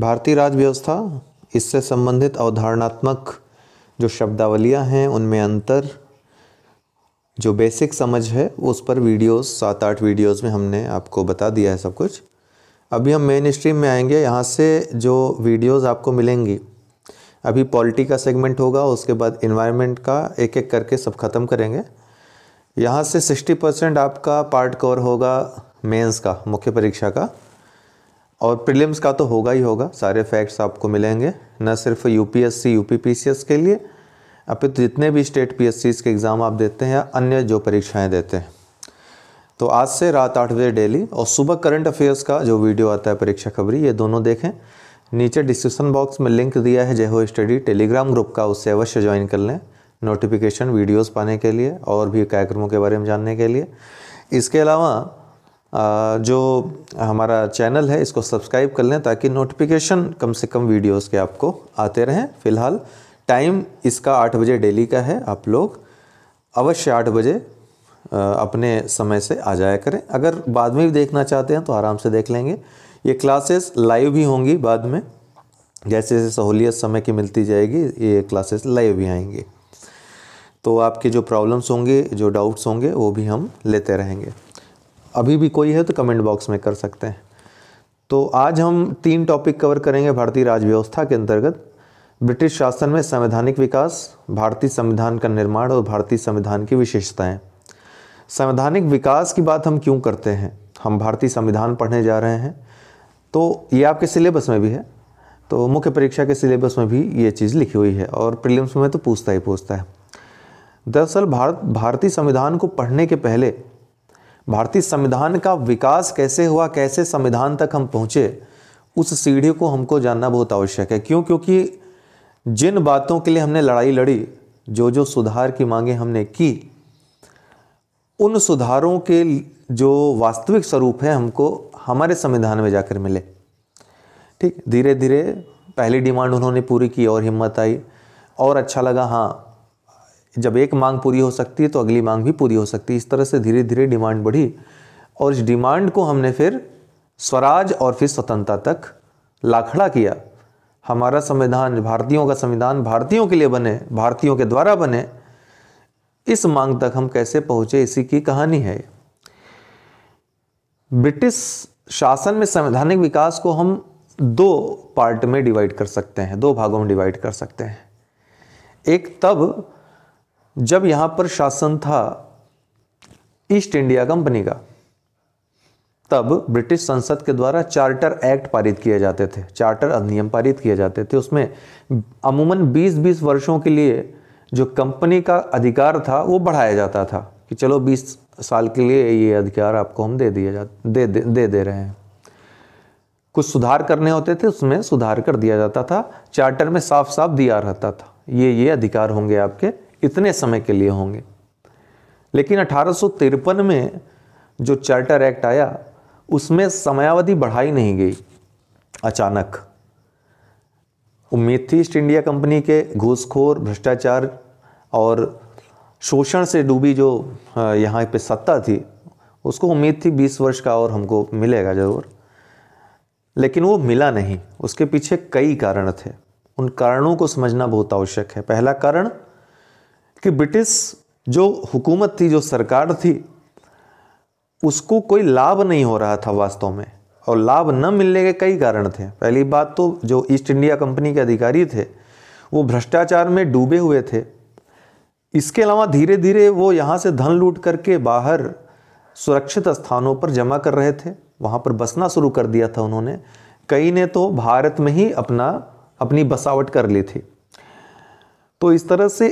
भारतीय राज्य व्यवस्था इससे संबंधित अवधारणात्मक जो शब्दावलियाँ हैं उनमें अंतर जो बेसिक समझ है उस पर वीडियोस सात आठ वीडियोस में हमने आपको बता दिया है सब कुछ अभी हम मेन स्ट्रीम में आएंगे यहाँ से जो वीडियोस आपको मिलेंगी अभी पॉलिटी का सेगमेंट होगा उसके बाद इन्वायरमेंट का एक एक करके सब ख़त्म करेंगे यहाँ से सिक्सटी परसेंट आपका पार्ट कवर होगा मेंस का मुख्य परीक्षा का और प्रीलिम्स का तो होगा ही होगा सारे फैक्ट्स आपको मिलेंगे न सिर्फ यूपीएससी एस के लिए अपित तो जितने भी स्टेट पी के एग्ज़ाम आप देते हैं या अन्य जो परीक्षाएं देते हैं तो आज से रात आठ बजे डेली और सुबह करंट अफेयर्स का जो वीडियो आता है परीक्षा खबरी ये दोनों देखें नीचे डिस्क्रिप्सन बॉक्स में लिंक दिया है जयहो स्टडी टेलीग्राम ग्रुप का उससे अवश्य ज्वाइन कर लें नोटिफिकेशन वीडियोस पाने के लिए और भी कार्यक्रमों के बारे में जानने के लिए इसके अलावा जो हमारा चैनल है इसको सब्सक्राइब कर लें ताकि नोटिफिकेशन कम से कम वीडियोस के आपको आते रहें फ़िलहाल टाइम इसका आठ बजे डेली का है आप लोग अवश्य आठ बजे अपने समय से आ जाया करें अगर बाद में भी देखना चाहते हैं तो आराम से देख लेंगे ये क्लासेस लाइव भी होंगी बाद में जैसे जैसे सहूलियत समय की मिलती जाएगी ये क्लासेस लाइव भी आएंगी तो आपके जो प्रॉब्लम्स होंगे जो डाउट्स होंगे वो भी हम लेते रहेंगे अभी भी कोई है तो कमेंट बॉक्स में कर सकते हैं तो आज हम तीन टॉपिक कवर करेंगे भारतीय राज्य व्यवस्था के अंतर्गत ब्रिटिश शासन में संवैधानिक विकास भारतीय संविधान का निर्माण और भारतीय संविधान की विशेषताएं संवैधानिक विकास की बात हम क्यों करते हैं हम भारतीय संविधान पढ़ने जा रहे हैं तो ये आपके सिलेबस में भी है तो मुख्य परीक्षा के सिलेबस में भी ये चीज़ लिखी हुई है और प्रीलिम्स में तो पूछता ही पूछता है दरअसल भारत भारतीय संविधान को पढ़ने के पहले भारतीय संविधान का विकास कैसे हुआ कैसे संविधान तक हम पहुँचे उस सीढ़ी को हमको जानना बहुत आवश्यक है क्यों क्योंकि जिन बातों के लिए हमने लड़ाई लड़ी जो जो सुधार की मांगे हमने की उन सुधारों के जो वास्तविक स्वरूप है हमको हमारे संविधान में जाकर मिले ठीक धीरे धीरे पहली डिमांड उन्होंने पूरी की और हिम्मत आई और अच्छा लगा हाँ जब एक मांग पूरी हो सकती है तो अगली मांग भी पूरी हो सकती है इस तरह से धीरे धीरे डिमांड बढ़ी और इस डिमांड को हमने फिर स्वराज और फिर स्वतंत्रता तक लाखड़ा किया हमारा संविधान भारतीयों का संविधान भारतीयों के लिए बने भारतीयों के द्वारा बने इस मांग तक हम कैसे पहुंचे इसी की कहानी है ब्रिटिश शासन में संवैधानिक विकास को हम दो पार्ट में डिवाइड कर सकते हैं दो भागों में डिवाइड कर सकते हैं एक तब जब यहां पर शासन था ईस्ट इंडिया कंपनी का तब ब्रिटिश संसद के द्वारा चार्टर एक्ट पारित किए जाते थे चार्टर अधिनियम पारित किए जाते थे उसमें अमूमन 20-20 वर्षों के लिए जो कंपनी का अधिकार था वो बढ़ाया जाता था कि चलो 20 साल के लिए ये अधिकार आपको हम दे दिया जा दे दे, दे दे रहे हैं कुछ सुधार करने होते थे उसमें सुधार कर दिया जाता था चार्टर में साफ साफ दिया रहता था ये ये अधिकार होंगे आपके इतने समय के लिए होंगे लेकिन अठारह में जो चार्टर एक्ट आया उसमें समयावधि बढ़ाई नहीं गई अचानक उम्मीद थी ईस्ट इंडिया कंपनी के घूसखोर भ्रष्टाचार और शोषण से डूबी जो यहाँ पे सत्ता थी उसको उम्मीद थी 20 वर्ष का और हमको मिलेगा ज़रूर लेकिन वो मिला नहीं उसके पीछे कई कारण थे उन कारणों को समझना बहुत आवश्यक है पहला कारण कि ब्रिटिश जो हुकूमत थी जो सरकार थी उसको कोई लाभ नहीं हो रहा था वास्तव में और लाभ न मिलने के कई कारण थे पहली बात तो जो ईस्ट इंडिया कंपनी के अधिकारी थे वो भ्रष्टाचार में डूबे हुए थे इसके अलावा धीरे धीरे वो यहाँ से धन लूट करके बाहर सुरक्षित स्थानों पर जमा कर रहे थे वहाँ पर बसना शुरू कर दिया था उन्होंने कई ने तो भारत में ही अपना अपनी बसावट कर ली थी तो इस तरह से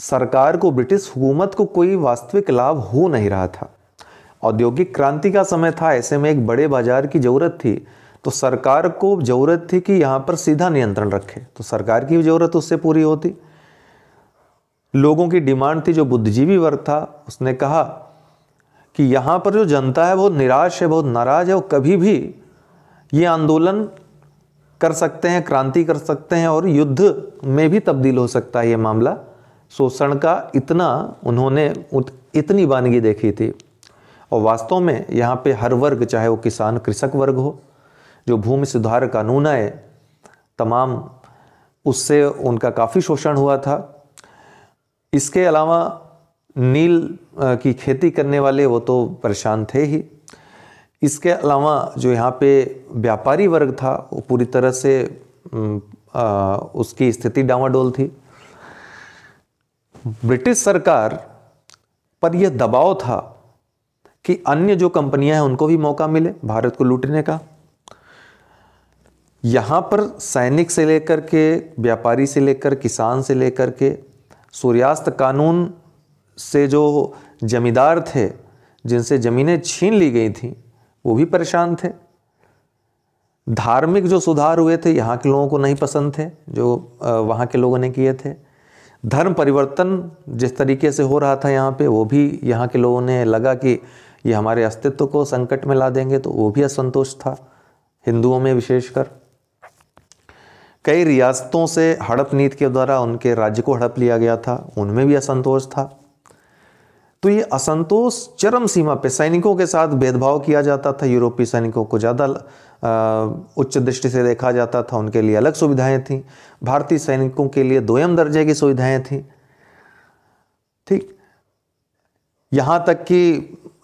सरकार को ब्रिटिश हुकूमत को कोई वास्तविक लाभ हो नहीं रहा था औद्योगिक क्रांति का समय था ऐसे में एक बड़े बाजार की ज़रूरत थी तो सरकार को ज़रूरत थी कि यहाँ पर सीधा नियंत्रण रखे तो सरकार की ज़रूरत उससे पूरी होती लोगों की डिमांड थी जो बुद्धिजीवी वर्ग था उसने कहा कि यहाँ पर जो जनता है वो निराश है बहुत नाराज़ है वो कभी भी ये आंदोलन कर सकते हैं क्रांति कर सकते हैं और युद्ध में भी तब्दील हो सकता है ये मामला शोषण का इतना उन्होंने इतनी वानगी देखी थी और वास्तव में यहाँ पे हर वर्ग चाहे वो किसान कृषक वर्ग हो जो भूमि सुधार कानून आए तमाम उससे उनका काफ़ी शोषण हुआ था इसके अलावा नील की खेती करने वाले वो तो परेशान थे ही इसके अलावा जो यहाँ पे व्यापारी वर्ग था वो पूरी तरह से उसकी स्थिति डावाडोल थी ब्रिटिश सरकार पर यह दबाव था कि अन्य जो कंपनियां हैं उनको भी मौका मिले भारत को लूटने का यहाँ पर सैनिक से लेकर के व्यापारी से लेकर किसान से लेकर के सूर्यास्त कानून से जो जमींदार थे जिनसे ज़मीनें छीन ली गई थी वो भी परेशान थे धार्मिक जो सुधार हुए थे यहाँ के लोगों को नहीं पसंद थे जो वहाँ के लोगों ने किए थे धर्म परिवर्तन जिस तरीके से हो रहा था यहाँ पे वो भी यहाँ के लोगों ने लगा कि ये हमारे अस्तित्व को संकट में ला देंगे तो वो भी असंतोष था हिंदुओं में विशेषकर कई रियासतों से हड़प नीति के द्वारा उनके राज्य को हड़प लिया गया था उनमें भी असंतोष था तो ये असंतोष चरम सीमा पे सैनिकों के साथ भेदभाव किया जाता था यूरोपीय सैनिकों को ज़्यादा उच्च दृष्टि से देखा जाता था उनके लिए अलग सुविधाएं थीं भारतीय सैनिकों के लिए दोयम दर्जे की सुविधाएं थीं ठीक यहाँ तक कि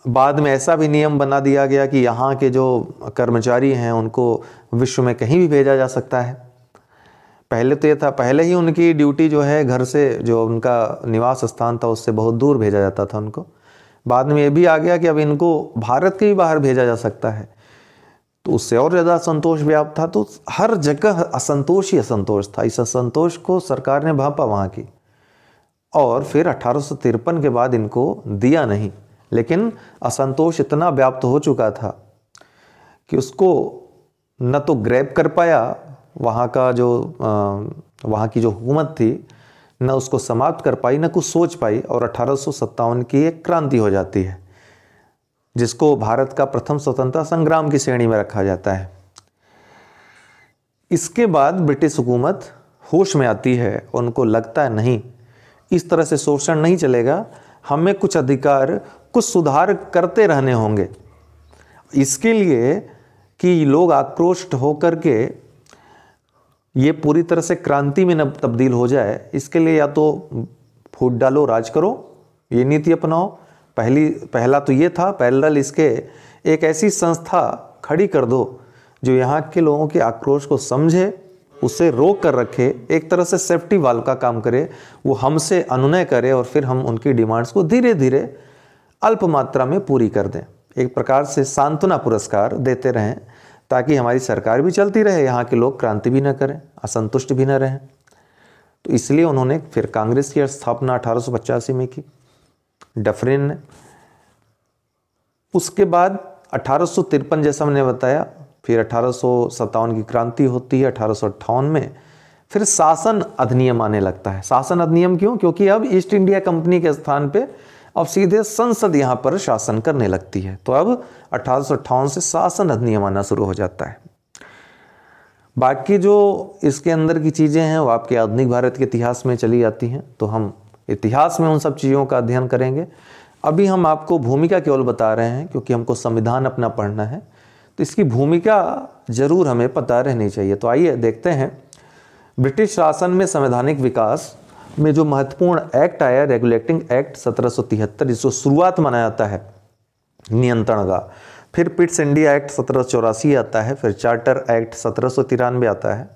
बाद में ऐसा भी नियम बना दिया गया कि यहाँ के जो कर्मचारी हैं उनको विश्व में कहीं भी भेजा जा सकता है पहले तो ये था पहले ही उनकी ड्यूटी जो है घर से जो उनका निवास स्थान था उससे बहुत दूर भेजा जाता था उनको बाद में ये भी आ गया कि अब इनको भारत के भी बाहर भेजा जा सकता है तो उससे और ज़्यादा असंतोष व्याप्त था तो हर जगह असंतोष ही असंतोष था इस असंतोष को सरकार ने भापा वहाँ की और फिर अठारह के बाद इनको दिया नहीं लेकिन असंतोष इतना व्याप्त हो चुका था कि उसको न तो ग्रैप कर पाया वहाँ का जो वहाँ की जो हुकूमत थी न उसको समाप्त कर पाई न कुछ सोच पाई और अठारह की एक क्रांति हो जाती है जिसको भारत का प्रथम स्वतंत्रता संग्राम की श्रेणी में रखा जाता है इसके बाद ब्रिटिश हुकूमत होश में आती है उनको लगता है नहीं इस तरह से शोषण नहीं चलेगा हमें कुछ अधिकार कुछ सुधार करते रहने होंगे इसके लिए कि लोग आक्रोष्ट होकर के ये पूरी तरह से क्रांति में न तब्दील हो जाए इसके लिए या तो फूट डालो राज करो ये नीति अपनाओ पहली पहला तो ये था पैरल इसके एक ऐसी संस्था खड़ी कर दो जो यहाँ के लोगों के आक्रोश को समझे उसे रोक कर रखे एक तरह से सेफ्टी वाल का काम करे वो हमसे अनुनय करे और फिर हम उनकी डिमांड्स को धीरे धीरे अल्प मात्रा में पूरी कर दें एक प्रकार से सांत्वना पुरस्कार देते रहें ताकि हमारी सरकार भी चलती रहे यहाँ के लोग क्रांति भी न करें असंतुष्ट भी न रहें तो इसलिए उन्होंने फिर कांग्रेस की स्थापना अठारह में की डफरिन ने उसके बाद अठारह जैसा मैंने बताया फिर अठारह की क्रांति होती है अठारह में फिर शासन अधिनियम आने लगता है शासन अधिनियम क्यों क्योंकि अब ईस्ट इंडिया कंपनी के स्थान पे अब सीधे संसद यहां पर शासन करने लगती है तो अब अठारह से शासन अधिनियम आना शुरू हो जाता है बाकी जो इसके अंदर की चीज़ें हैं वो आपके आधुनिक भारत के इतिहास में चली जाती हैं तो हम इतिहास में उन सब चीज़ों का अध्ययन करेंगे अभी हम आपको भूमिका केवल बता रहे हैं क्योंकि हमको संविधान अपना पढ़ना है तो इसकी भूमिका जरूर हमें पता रहनी चाहिए तो आइए देखते हैं ब्रिटिश शासन में संवैधानिक विकास में जो महत्वपूर्ण एक्ट आया रेगुलेटिंग एक्ट सत्रह जिसको शुरुआत माना जाता है नियंत्रण का फिर पिट्स इंडिया एक्ट सत्रह आता है फिर चार्टर एक्ट सत्रह आता है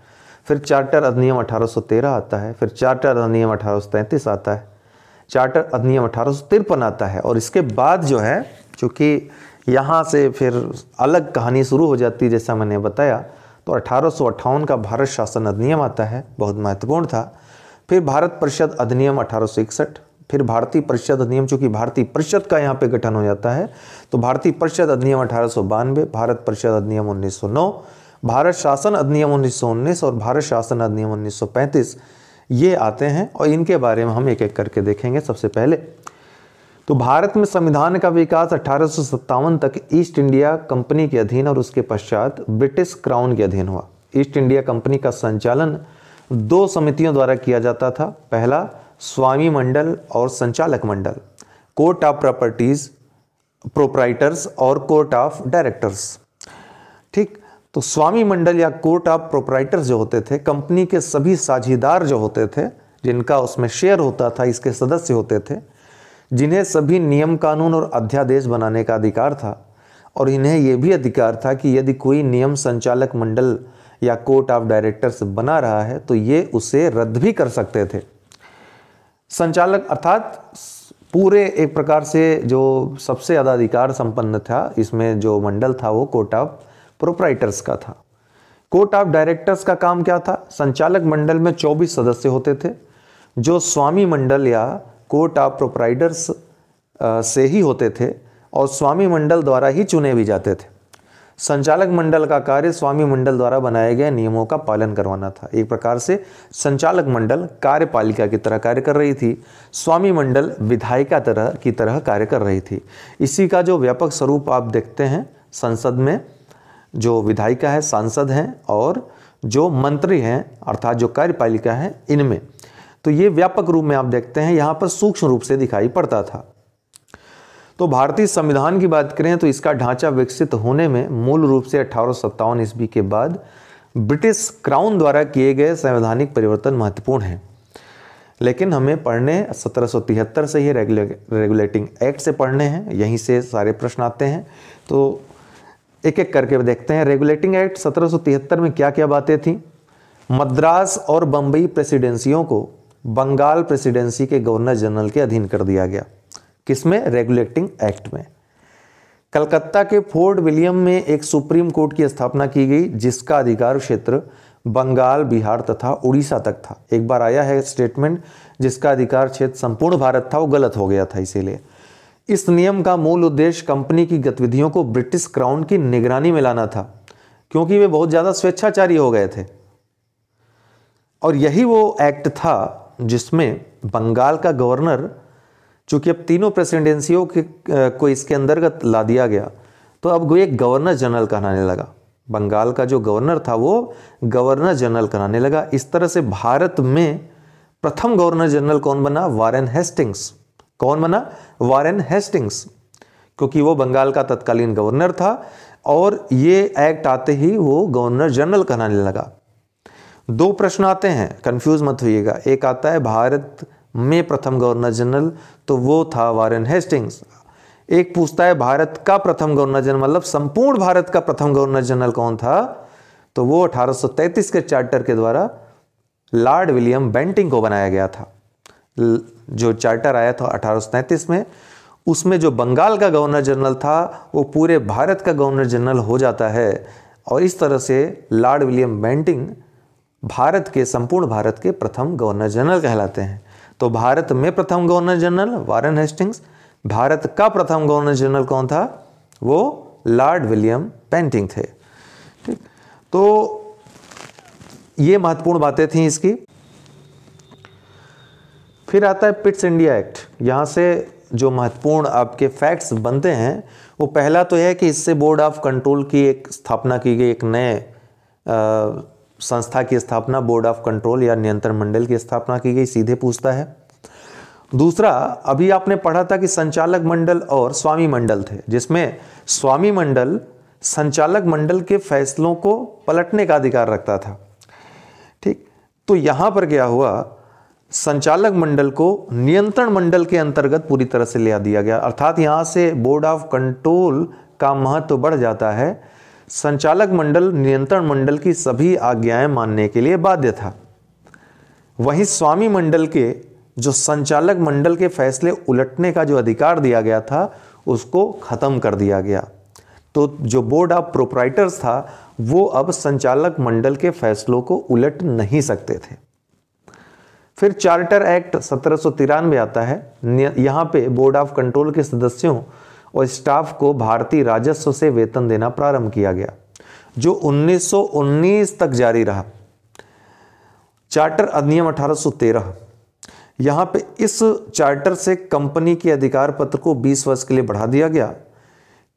फिर चार्टर अधिनियम 1813 आता है फिर चार्टर अधिनियम अठारह आता है चार्टर अधिनियम अठारह आता है और इसके बाद जो है चूँकि यहाँ से फिर अलग कहानी शुरू हो जाती है जैसा मैंने बताया तो अठारह का भारत शासन अधिनियम आता है बहुत महत्वपूर्ण था फिर भारत परिषद अधिनियम अठारह फिर भारतीय परिषद अधिनियम चूँकि भारतीय परिषद का यहाँ पे गठन हो जाता है तो भारतीय परिषद अधिनियम अठारह भारत परिषद अधिनियम 1909 भारत शासन अधिनियम उन्नीस और भारत शासन अधिनियम उन्नीस ये आते हैं और इनके बारे में हम एक एक करके देखेंगे सबसे पहले तो भारत में संविधान का विकास अठारह तक ईस्ट इंडिया कंपनी के अधीन और उसके पश्चात ब्रिटिश क्राउन के अधीन हुआ ईस्ट इंडिया कंपनी का संचालन दो समितियों द्वारा किया जाता था पहला स्वामी मंडल और संचालक मंडल कोर्ट ऑफ प्रॉपर्टीज प्रोपराइटर्स और कोर्ट ऑफ डायरेक्टर्स ठीक तो स्वामी मंडल या कोर्ट ऑफ प्रोपराइटर्स जो होते थे कंपनी के सभी साझीदार जो होते थे जिनका उसमें शेयर होता था इसके सदस्य होते थे जिन्हें सभी नियम कानून और अध्यादेश बनाने का अधिकार था और इन्हें यह भी अधिकार था कि यदि कोई नियम संचालक मंडल या कोर्ट ऑफ डायरेक्टर्स बना रहा है तो ये उसे रद्द भी कर सकते थे संचालक अर्थात पूरे एक प्रकार से जो सबसे ज़्यादा अधिकार संपन्न था इसमें जो मंडल था वो कोर्ट ऑफ प्रोपराइटर्स का था कोर्ट ऑफ डायरेक्टर्स का काम क्या था संचालक मंडल में 24 सदस्य होते थे जो स्वामी मंडल या कोर्ट ऑफ प्रोपराइटर्स से ही होते थे और स्वामी मंडल द्वारा ही चुने भी जाते थे संचालक मंडल का कार्य स्वामी मंडल द्वारा बनाए गए नियमों का पालन करवाना था एक प्रकार से संचालक मंडल कार्यपालिका की तरह कार्य कर रही थी स्वामी मंडल विधायिका तरह की तरह कार्य कर रही थी इसी का जो व्यापक स्वरूप आप देखते हैं संसद में जो विधायिका है सांसद हैं और जो मंत्री हैं अर्थात जो कार्यपालिका है इनमें तो ये व्यापक रूप में आप देखते हैं यहाँ पर सूक्ष्म रूप से दिखाई पड़ता था तो भारतीय संविधान की बात करें तो इसका ढांचा विकसित होने में मूल रूप से अठारह ईस्वी के बाद ब्रिटिश क्राउन द्वारा किए गए संवैधानिक परिवर्तन महत्वपूर्ण हैं लेकिन हमें पढ़ने 1773 से ही रेगुले रेगुलेटिंग एक्ट से पढ़ने हैं यहीं से सारे प्रश्न आते हैं तो एक एक करके देखते हैं रेगुलेटिंग एक्ट 1773 में क्या क्या बातें थी मद्रास और बंबई प्रेसिडेंसियों को बंगाल प्रेसिडेंसी के गवर्नर जनरल के अधीन कर दिया गया किसमें रेगुलेटिंग एक्ट में कलकत्ता के फोर्ट विलियम में एक सुप्रीम कोर्ट की स्थापना की गई जिसका अधिकार क्षेत्र बंगाल बिहार तथा उड़ीसा तक था एक बार आया है स्टेटमेंट जिसका अधिकार क्षेत्र संपूर्ण भारत था वो गलत हो गया था इसीलिए इस नियम का मूल उद्देश्य कंपनी की गतिविधियों को ब्रिटिश क्राउन की निगरानी में लाना था क्योंकि वे बहुत ज़्यादा स्वेच्छाचारी हो गए थे और यही वो एक्ट था जिसमें बंगाल का गवर्नर चूंकि अब तीनों प्रेसिडेंसियों के को इसके अंतर्गत ला दिया गया तो अब वो एक गवर्नर जनरल कहलाने लगा बंगाल का जो गवर्नर था वो गवर्नर जनरल कहलाने लगा इस तरह से भारत में प्रथम गवर्नर जनरल कौन बना वारेन हेस्टिंग्स कौन बना वारेन हेस्टिंग्स क्योंकि वो बंगाल का तत्कालीन गवर्नर था और ये एक्ट आते ही वो गवर्नर जनरल कहलाने लगा दो प्रश्न आते हैं कंफ्यूज मत होइएगा एक आता है भारत में प्रथम गवर्नर जनरल तो वो था वारेन हेस्टिंग्स एक पूछता है भारत का प्रथम गवर्नर जनरल मतलब संपूर्ण भारत का प्रथम गवर्नर जनरल कौन था तो वो 1833 के चार्टर के द्वारा लॉर्ड विलियम बेंटिंग को बनाया गया था जो चार्टर आया था अठारह में उसमें जो बंगाल का गवर्नर जनरल था वो पूरे भारत का गवर्नर जनरल हो जाता है और इस तरह से लॉर्ड विलियम बेंटिंग भारत के संपूर्ण भारत के प्रथम गवर्नर जनरल कहलाते हैं तो भारत में प्रथम governor general Warren Hastings Bharat का प्रथम गवर्नर जनरल कौन था वो लॉर्ड विलियम पेंटिंग थे ठीक तो ये महत्वपूर्ण बातें थी इसकी फिर आता है पिट्स इंडिया एक्ट यहाँ से जो महत्वपूर्ण आपके फैक्ट्स बनते हैं वो पहला तो यह है कि इससे बोर्ड ऑफ कंट्रोल की एक स्थापना की गई एक नए संस्था की स्थापना बोर्ड ऑफ कंट्रोल या नियंत्रण मंडल की स्थापना की गई सीधे पूछता है दूसरा अभी आपने पढ़ा था कि संचालक मंडल और स्वामी मंडल थे जिसमें स्वामी मंडल संचालक मंडल के फैसलों को पलटने का अधिकार रखता था ठीक तो यहां पर क्या हुआ संचालक मंडल को नियंत्रण मंडल के अंतर्गत पूरी तरह से ले दिया गया अर्थात यहाँ से बोर्ड ऑफ कंट्रोल का महत्व तो बढ़ जाता है संचालक मंडल नियंत्रण मंडल की सभी आज्ञाएं मानने के लिए बाध्य था वहीं स्वामी मंडल के जो संचालक मंडल के फैसले उलटने का जो अधिकार दिया गया था उसको ख़त्म कर दिया गया तो जो बोर्ड ऑफ प्रोपराइटर्स था वो अब संचालक मंडल के फैसलों को उलट नहीं सकते थे फिर चार्टर एक्ट सत्रह आता है यहाँ पे बोर्ड ऑफ कंट्रोल के सदस्यों और स्टाफ को भारतीय राजस्व से वेतन देना प्रारंभ किया गया जो 1919 तक जारी रहा चार्टर अधिनियम 1813 यहाँ पे इस चार्टर से कंपनी के अधिकार पत्र को 20 वर्ष के लिए बढ़ा दिया गया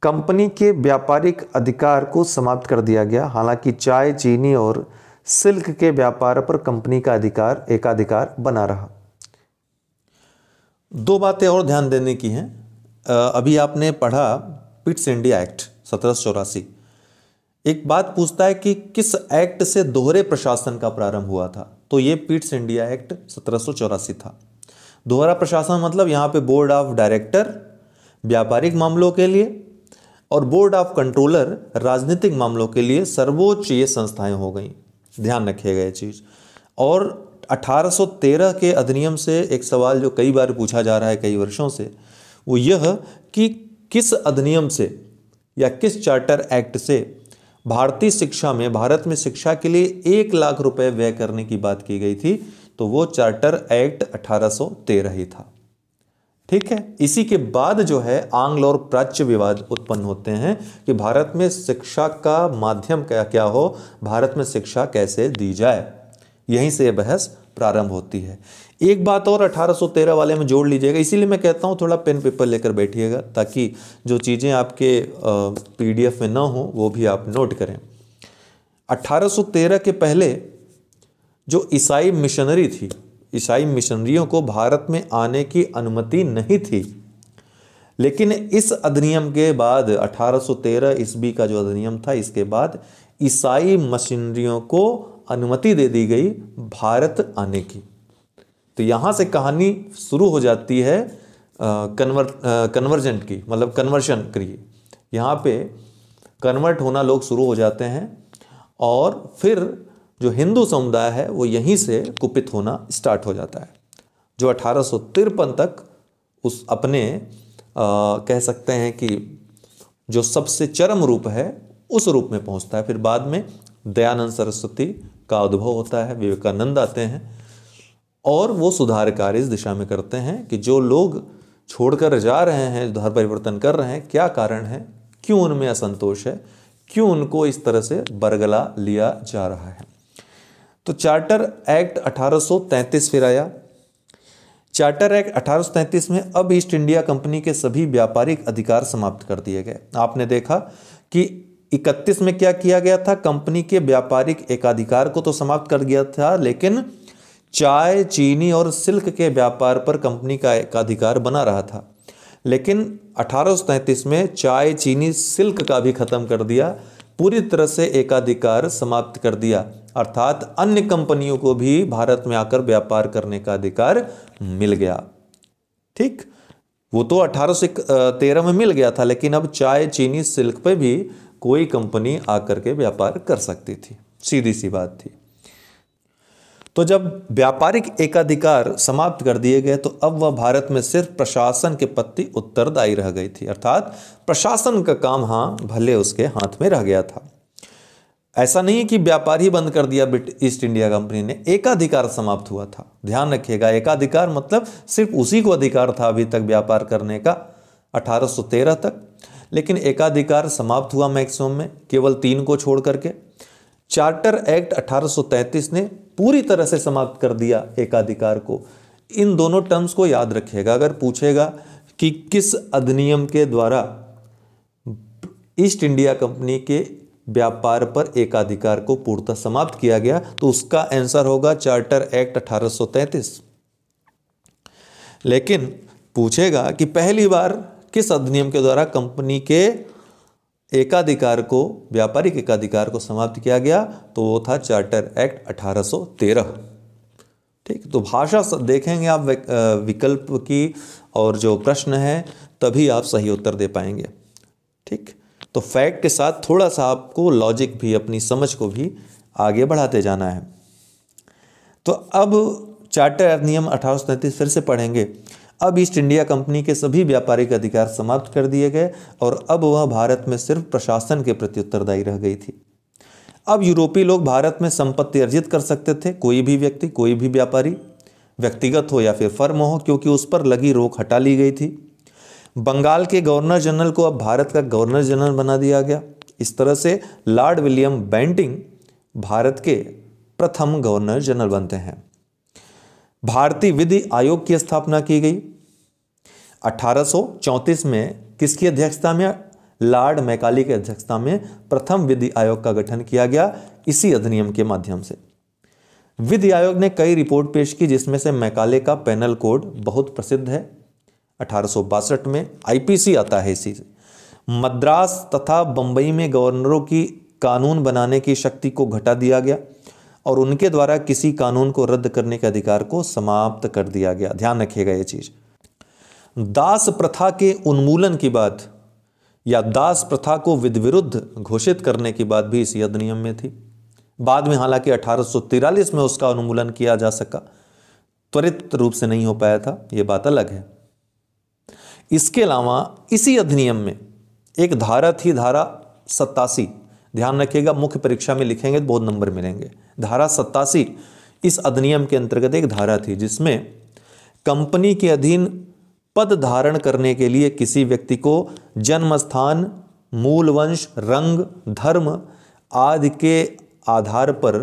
कंपनी के व्यापारिक अधिकार को समाप्त कर दिया गया हालांकि चाय चीनी और सिल्क के व्यापार पर कंपनी का अधिकार एकाधिकार बना रहा दो बातें और ध्यान देने की हैं अभी आपने पढ़ा पिट्स इंडिया एक्ट सत्रह एक बात पूछता है कि किस एक्ट से दोहरे प्रशासन का प्रारंभ हुआ था तो ये पिट्स इंडिया एक्ट सत्रह था दोहरा प्रशासन मतलब यहां पे बोर्ड ऑफ डायरेक्टर व्यापारिक मामलों के लिए और बोर्ड ऑफ कंट्रोलर राजनीतिक मामलों के लिए सर्वोच्च ये संस्थाएं हो गई ध्यान रखिएगा ये चीज़ और 1813 के अधिनियम से एक सवाल जो कई बार पूछा जा रहा है कई वर्षों से वो यह कि किस अधिनियम से या किस चार्टर एक्ट से भारतीय शिक्षा में भारत में शिक्षा के लिए एक लाख रुपए व्यय करने की बात की गई थी तो वो चार्टर एक्ट 1813 ही था ठीक है इसी के बाद जो है आंग्ल और प्राच्य विवाद उत्पन्न होते हैं कि भारत में शिक्षा का माध्यम क्या क्या हो भारत में शिक्षा कैसे दी जाए यहीं से यह बहस प्रारंभ होती है एक बात और 1813 वाले में जोड़ लीजिएगा इसीलिए मैं कहता हूँ थोड़ा पेन पेपर लेकर बैठिएगा ताकि जो चीज़ें आपके पीडीएफ में ना हो वो भी आप नोट करें 1813 के पहले जो ईसाई मिशनरी थी ईसाई मिशनरियों को भारत में आने की अनुमति नहीं थी लेकिन इस अधिनियम के बाद 1813 ईस्वी का जो अधिनियम था इसके बाद ईसाई मशीनरियों को अनुमति दे दी गई भारत आने की तो यहां से कहानी शुरू हो जाती है कन्वर कन्वर्जेंट की मतलब कन्वर्शन करिए यहाँ पे कन्वर्ट होना लोग शुरू हो जाते हैं और फिर जो हिंदू समुदाय है वो यहीं से कुपित होना स्टार्ट हो जाता है जो अठारह तक उस अपने आ, कह सकते हैं कि जो सबसे चरम रूप है उस रूप में पहुंचता है फिर बाद में दयानंद सरस्वती का उद्भव होता है विवेकानंद आते हैं और वो सुधार कार्य इस दिशा में करते हैं कि जो लोग छोड़कर जा रहे हैं धर्म परिवर्तन कर रहे हैं क्या कारण है क्यों उनमें असंतोष है क्यों उनको इस तरह से बरगला लिया जा रहा है तो चार्टर एक्ट 1833 फिर आया चार्टर एक्ट 1833 में अब ईस्ट इंडिया कंपनी के सभी व्यापारिक अधिकार समाप्त कर दिए गए आपने देखा कि 31 में क्या किया गया था कंपनी के व्यापारिक एकाधिकार को तो समाप्त कर दिया था लेकिन चाय चीनी और सिल्क के व्यापार पर कंपनी का एकाधिकार बना रहा था लेकिन अठारह में चाय चीनी सिल्क का भी खत्म कर दिया पूरी तरह से एकाधिकार समाप्त कर दिया अर्थात अन्य कंपनियों को भी भारत में आकर व्यापार करने का अधिकार मिल गया ठीक वो तो अठारह में मिल गया था लेकिन अब चाय चीनी सिल्क पे भी कोई कंपनी आकर के व्यापार कर सकती थी सीधी सी बात थी तो जब व्यापारिक एकाधिकार समाप्त कर दिए गए तो अब वह भारत में सिर्फ प्रशासन के प्रति उत्तरदायी रह गई थी अर्थात प्रशासन का काम हाँ भले उसके हाथ में रह गया था ऐसा नहीं कि व्यापार ही बंद कर दिया ईस्ट इंडिया कंपनी ने एकाधिकार समाप्त हुआ था ध्यान रखिएगा एकाधिकार मतलब सिर्फ उसी को अधिकार था अभी तक व्यापार करने का 1813 तक लेकिन एकाधिकार समाप्त हुआ मैक्सिमम में केवल तीन को छोड़ करके चार्टर एक्ट 1833 ने पूरी तरह से समाप्त कर दिया एकाधिकार को इन दोनों टर्म्स को याद रखिएगा अगर पूछेगा कि किस अधिनियम के द्वारा ईस्ट इंडिया कंपनी के व्यापार पर एकाधिकार को पूर्णतः समाप्त किया गया तो उसका आंसर होगा चार्टर एक्ट 1833 लेकिन पूछेगा कि पहली बार किस अधिनियम के द्वारा कंपनी के एकाधिकार को व्यापारिक एकाधिकार को समाप्त किया गया तो वो था चार्टर एक्ट 1813 ठीक तो भाषा देखेंगे आप विकल्प की और जो प्रश्न है तभी आप सही उत्तर दे पाएंगे ठीक तो फैक्ट के साथ थोड़ा सा आपको लॉजिक भी अपनी समझ को भी आगे बढ़ाते जाना है तो अब चार्टर अधिनियम अठारह फिर से पढ़ेंगे अब ईस्ट इंडिया कंपनी के सभी व्यापारिक अधिकार समाप्त कर दिए गए और अब वह भारत में सिर्फ प्रशासन के प्रति उत्तरदायी रह गई थी अब यूरोपीय लोग भारत में संपत्ति अर्जित कर सकते थे कोई भी व्यक्ति कोई भी व्यापारी व्यक्तिगत हो या फिर फर्म हो क्योंकि उस पर लगी रोक हटा ली गई थी बंगाल के गवर्नर जनरल को अब भारत का गवर्नर जनरल बना दिया गया इस तरह से लॉर्ड विलियम बैंटिंग भारत के प्रथम गवर्नर जनरल बनते हैं भारतीय विधि आयोग की स्थापना की गई 1834 में किसकी अध्यक्षता में लॉर्ड मैकाली की अध्यक्षता में प्रथम विधि आयोग का गठन किया गया इसी अधिनियम के माध्यम से विधि आयोग ने कई रिपोर्ट पेश की जिसमें से मैकाले का पैनल कोड बहुत प्रसिद्ध है अठारह में आईपीसी आता है इसी से मद्रास तथा बंबई में गवर्नरों की कानून बनाने की शक्ति को घटा दिया गया और उनके द्वारा किसी कानून को रद्द करने के अधिकार को समाप्त कर दिया गया ध्यान रखिएगा ये चीज दास प्रथा के उन्मूलन की बात या दास प्रथा को विधिविरुद्ध घोषित करने की बात भी इस अधिनियम में थी बाद में हालांकि अठारह में उसका उन्मूलन किया जा सका त्वरित रूप से नहीं हो पाया था यह बात अलग है इसके अलावा इसी अधिनियम में एक धारा थी धारा सत्तासी ध्यान रखिएगा मुख्य परीक्षा में लिखेंगे तो बहुत नंबर मिलेंगे धारा सत्तासी इस अधिनियम के अंतर्गत एक धारा थी जिसमें कंपनी के अधीन पद धारण करने के लिए किसी व्यक्ति को जन्म स्थान मूल वंश रंग धर्म आदि के आधार पर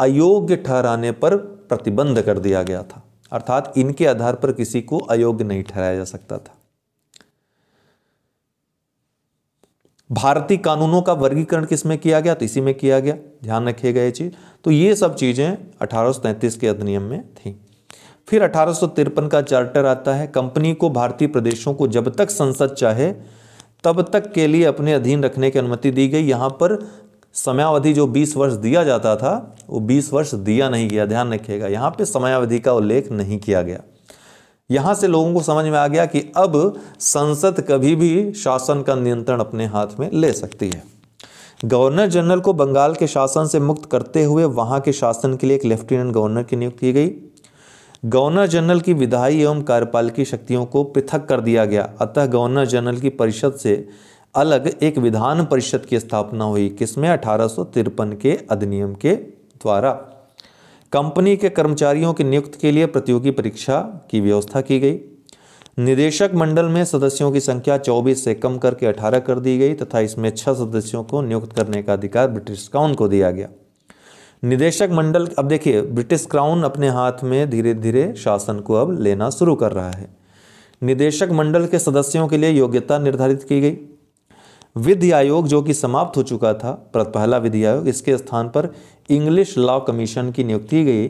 अयोग्य ठहराने पर प्रतिबंध कर दिया गया था अर्थात इनके आधार पर किसी को अयोग्य नहीं ठहराया जा सकता था भारतीय कानूनों का वर्गीकरण किसमें किया गया तो इसी में किया गया ध्यान रखिएगा ये चीज तो ये सब चीज़ें अठारह के अधिनियम में थी फिर अठारह का चार्टर आता है कंपनी को भारतीय प्रदेशों को जब तक संसद चाहे तब तक के लिए अपने अधीन रखने की अनुमति दी गई यहाँ पर समयावधि जो 20 वर्ष दिया जाता था वो 20 वर्ष दिया नहीं गया ध्यान रखिएगा यहाँ पे समयावधि का उल्लेख नहीं किया गया यहाँ से लोगों को समझ में आ गया कि अब संसद कभी भी शासन का नियंत्रण अपने हाथ में ले सकती है गवर्नर जनरल को बंगाल के शासन से मुक्त करते हुए वहाँ के शासन के लिए एक लेफ्टिनेंट गवर्नर की नियुक्ति की गई गवर्नर जनरल की विधायी एवं कार्यपालिकी शक्तियों को पृथक कर दिया गया अतः गवर्नर जनरल की परिषद से अलग एक विधान परिषद की स्थापना हुई किसमें अठारह के अधिनियम के द्वारा कंपनी के कर्मचारियों की नियुक्त के लिए प्रतियोगी परीक्षा की व्यवस्था की गई निदेशक मंडल में सदस्यों की संख्या 24 से कम करके 18 कर दी गई तथा इसमें छह सदस्यों को नियुक्त करने का अधिकार ब्रिटिश क्राउन को दिया गया निदेशक मंडल अब देखिए ब्रिटिश क्राउन अपने हाथ में धीरे धीरे शासन को अब लेना शुरू कर रहा है निदेशक मंडल के सदस्यों के लिए योग्यता निर्धारित की गई विधि आयोग जो कि समाप्त हो चुका था पहला विधि आयोग इसके स्थान पर इंग्लिश लॉ कमीशन की नियुक्ति गई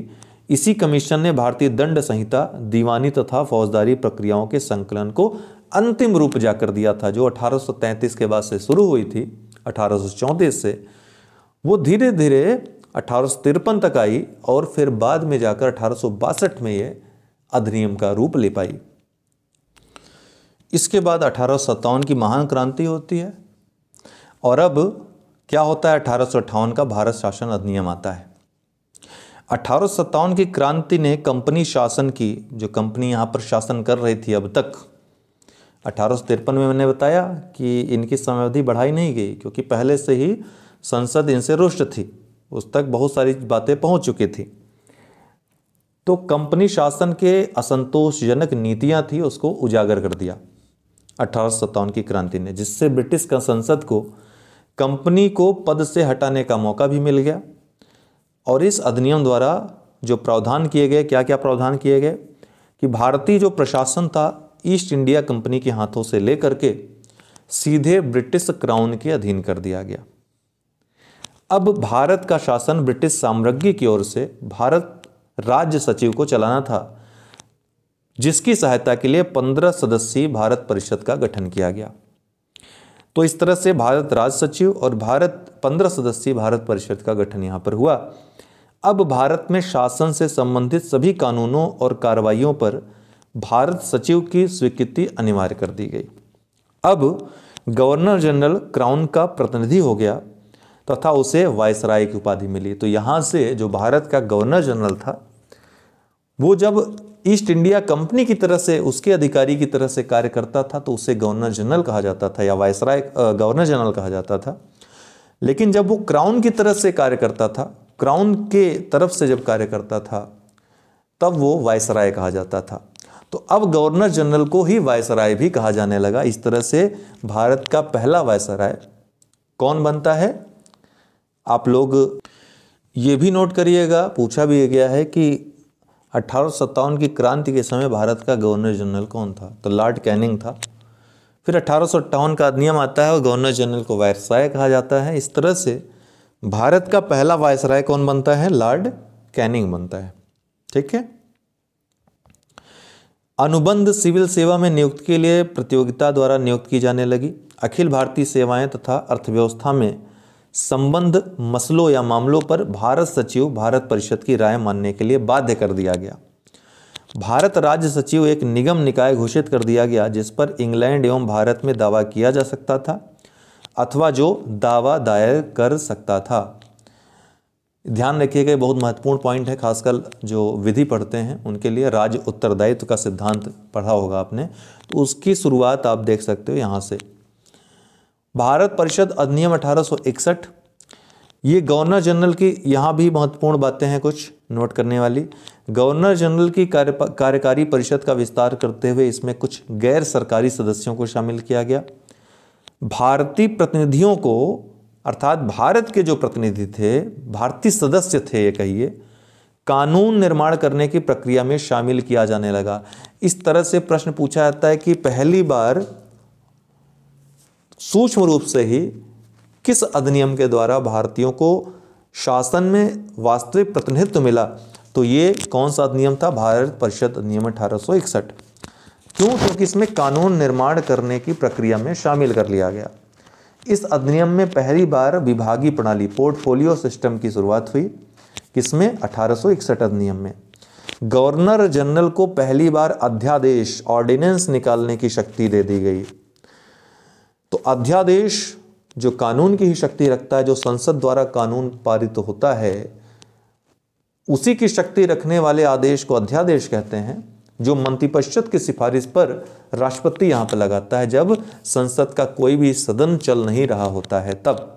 इसी कमीशन ने भारतीय दंड संहिता दीवानी तथा फौजदारी प्रक्रियाओं के संकलन को अंतिम रूप जाकर दिया था जो 1833 के बाद से शुरू हुई थी अठारह से वो धीरे धीरे अठारह तक आई और फिर बाद में जाकर अठारह में ये अधिनियम का रूप ले पाई इसके बाद अठारह की महान क्रांति होती है और अब क्या होता है अठारह का भारत शासन अधिनियम आता है अठारह की क्रांति ने कंपनी शासन की जो कंपनी यहाँ पर शासन कर रही थी अब तक अठारह में मैंने बताया कि इनकी समयावधि बढ़ाई नहीं गई क्योंकि पहले से ही संसद इनसे रुष्ट थी उस तक बहुत सारी बातें पहुंच चुकी थी तो कंपनी शासन के असंतोषजनक नीतियां थी उसको उजागर कर दिया अठारह की क्रांति ने जिससे ब्रिटिश का संसद को कंपनी को पद से हटाने का मौका भी मिल गया और इस अधिनियम द्वारा जो प्रावधान किए गए क्या क्या प्रावधान किए गए कि भारतीय जो प्रशासन था ईस्ट इंडिया कंपनी के हाथों से लेकर के सीधे ब्रिटिश क्राउन के अधीन कर दिया गया अब भारत का शासन ब्रिटिश साम्राज्य की ओर से भारत राज्य सचिव को चलाना था जिसकी सहायता के लिए पंद्रह सदस्यीय भारत परिषद का गठन किया गया तो इस तरह से भारत राज सचिव और भारत पंद्रह सदस्यीय भारत परिषद का गठन यहां पर हुआ अब भारत में शासन से संबंधित सभी कानूनों और कार्रवाइयों पर भारत सचिव की स्वीकृति अनिवार्य कर दी गई अब गवर्नर जनरल क्राउन का प्रतिनिधि हो गया तथा उसे वायसराय की उपाधि मिली तो यहाँ से जो भारत का गवर्नर जनरल था वो जब ईस्ट इंडिया कंपनी की तरह से उसके अधिकारी की तरह से कार्य करता था तो उसे गवर्नर जनरल कहा जाता था या वायसराय गवर्नर जनरल कहा जाता था लेकिन जब वो क्राउन की तरह से कार्य करता था क्राउन के तरफ से जब कार्य करता था तब वो वायसराय कहा जाता था तो अब गवर्नर जनरल को ही वायसराय भी कहा जाने लगा इस तरह से भारत का पहला वायसराय कौन बनता है आप लोग ये भी नोट करिएगा पूछा भी गया है कि अठारह की क्रांति के समय भारत का गवर्नर जनरल कौन था तो लॉर्ड कैनिंग था फिर अठारह का अधिनियम आता है और गवर्नर जनरल को वायसराय कहा जाता है इस तरह से भारत का पहला वायसराय कौन बनता है लॉर्ड कैनिंग बनता है ठीक है अनुबंध सिविल सेवा में नियुक्ति के लिए प्रतियोगिता द्वारा नियुक्त की जाने लगी अखिल भारतीय सेवाएं तथा अर्थव्यवस्था में संबंध मसलों या मामलों पर भारत सचिव भारत परिषद की राय मानने के लिए बाध्य कर दिया गया भारत राज्य सचिव एक निगम निकाय घोषित कर दिया गया जिस पर इंग्लैंड एवं भारत में दावा किया जा सकता था अथवा जो दावा दायर कर सकता था ध्यान रखिएगा ये बहुत महत्वपूर्ण पॉइंट है खासकर जो विधि पढ़ते हैं उनके लिए राज्य उत्तरदायित्व का सिद्धांत पढ़ा होगा आपने तो उसकी शुरुआत आप देख सकते हो यहाँ से भारत परिषद अधिनियम 1861 ये गवर्नर जनरल की यहाँ भी महत्वपूर्ण बातें हैं कुछ नोट करने वाली गवर्नर जनरल की कार्य कार्यकारी परिषद का विस्तार करते हुए इसमें कुछ गैर सरकारी सदस्यों को शामिल किया गया भारतीय प्रतिनिधियों को अर्थात भारत के जो प्रतिनिधि थे भारतीय सदस्य थे ये कहिए कानून निर्माण करने की प्रक्रिया में शामिल किया जाने लगा इस तरह से प्रश्न पूछा जाता है कि पहली बार सूक्ष्म रूप से ही किस अधिनियम के द्वारा भारतीयों को शासन में वास्तविक प्रतिनिधित्व मिला तो ये कौन सा अधिनियम था भारत परिषद अधिनियम अठारह क्यों क्योंकि इसमें कानून निर्माण करने की प्रक्रिया में शामिल कर लिया गया इस अधिनियम में पहली बार विभागीय प्रणाली पोर्टफोलियो सिस्टम की शुरुआत हुई किसमें अठारह अधिनियम में गवर्नर जनरल को पहली बार अध्यादेश ऑर्डिनेंस निकालने की शक्ति दे दी गई तो अध्यादेश जो कानून की ही शक्ति रखता है जो संसद द्वारा कानून पारित तो होता है उसी की शक्ति रखने वाले आदेश को अध्यादेश कहते हैं जो मंत्रिपरिषद की सिफारिश पर राष्ट्रपति यहाँ पर लगाता है जब संसद का कोई भी सदन चल नहीं रहा होता है तब